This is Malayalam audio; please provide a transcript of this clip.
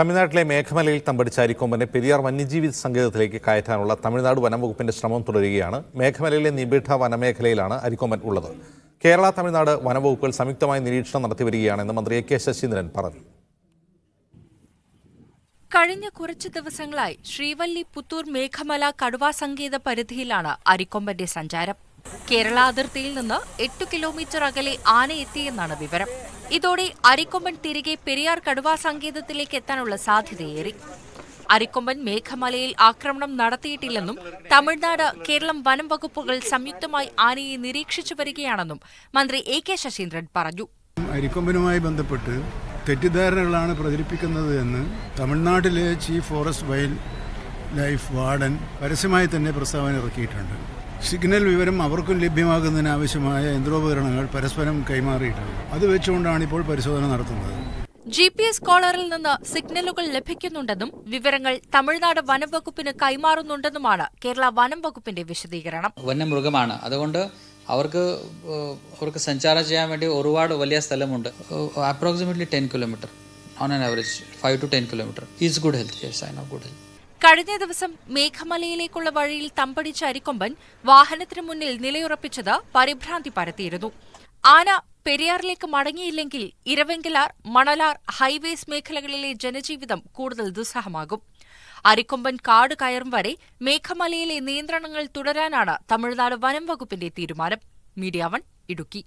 തമിഴ്നാട്ടിലെ മേഘമലയിൽ തമ്പടിച്ച അരിക്കൊമ്പനെ പെരിയാർ വന്യജീവി സങ്കേതത്തിലേക്ക് കയറ്റാനുള്ള തമിഴ്നാട് വനം വകുപ്പിന്റെ ശ്രമം തുടരുകയാണ് മേഘമലയിലെ നിബിഡ വനമേഖലയിലാണ് അരിക്കൊമ്പൻ ഉള്ളത് കേരള തമിഴ്നാട് വനവകുപ്പുകൾ സംയുക്തമായി നിരീക്ഷണം നടത്തി വരികയാണെന്ന് മന്ത്രി എ കെ ശശീന്ദ്രൻ പറഞ്ഞു കഴിഞ്ഞ കുറച്ചു ദിവസങ്ങളായി ശ്രീവല്ലി പുത്തൂർ മേഘമല കടുവാ സങ്കേത പരിധിയിലാണ് അരിക്കൊമ്പന്റെ സഞ്ചാരം കേരള അതിർത്തിയിൽ നിന്ന് എട്ടു കിലോമീറ്റർ അകലെ ആന എത്തിയെന്നാണ് വിവരം ഇതോടെ അരിക്കൊമ്പൻ തിരികെ പെരിയാർ കടുവാ സങ്കേതത്തിലേക്ക് എത്താനുള്ള സാധ്യതയേറി അരിക്കൊമ്പൻ മേഘമലയിൽ ആക്രമണം നടത്തിയിട്ടില്ലെന്നും തമിഴ്നാട് കേരളം വനം വകുപ്പുകൾ സംയുക്തമായി ആനയെ നിരീക്ഷിച്ചു വരികയാണെന്നും മന്ത്രി എ കെ ശശീന്ദ്രൻ പറഞ്ഞു അരിക്കൊമ്പനുമായി ബന്ധപ്പെട്ട് തെറ്റിദ്ധാരണകളാണ് പ്രചരിപ്പിക്കുന്നത് എന്ന് തമിഴ്നാട്ടിലെ chief forest wildlife warden പരസ്യമായി തന്നെ പ്രസ്താവന ഇറക്കിയിട്ടുണ്ട് സിഗ്നൽ വിവരം അവർക്കും ലഭ്യമാകുന്നതിന് ആവശ്യമായ യന്ത്രോപകരണങ്ങൾ പരസ്പരം കൈമാറിയിട്ടുണ്ട് അത് വെച്ചുകൊണ്ടാണ് ഇപ്പോൾ പരിശോധന നടത്തുന്നത് ജി പി എസ് കോളറിൽ നിന്ന് സിഗ്നലുകൾ ലഭിക്കുന്നുണ്ടെന്നും വിവരങ്ങൾ തമിഴ്നാട് വനം വകുപ്പിന് കൈമാറുന്നുണ്ടെന്നുമാണ് കേരള വനം വകുപ്പിന്റെ വിശദീകരണം വന്യമൃഗമാണ് അതുകൊണ്ട് അവർക്ക് അവർക്ക് സഞ്ചാരം ചെയ്യാൻ വേണ്ടി ഒരുപാട് വലിയ സ്ഥലമുണ്ട് approximately ten kilometre on an average five to ten kilometre is good health sign of good health കഴിഞ്ഞ ദിവസം മേഘമലയിലേക്കുള്ള വഴിയിൽ തമ്പടിച്ച അരിക്കൊമ്പൻ വാഹനത്തിനു മുന്നിൽ നിലയുറപ്പിച്ചത് പരിഭ്രാന്തി പരത്തിയിരുന്നു ആന പെരിയാറിലേക്ക് മടങ്ങിയില്ലെങ്കിൽ ഇരവെങ്കലാർ മണലാർ ഹൈവേസ് മേഖലകളിലെ ജനജീവിതം കൂടുതൽ ദുസ്സഹമാകും അരിക്കൊമ്പൻ കാട് കയറും വരെ മേഘമലയിലെ നിയന്ത്രണങ്ങൾ തുടരാനാണ് തമിഴ്നാട് വനം വകുപ്പിന്റെ തീരുമാനം മീഡിയ വൺ ഇടുക്കി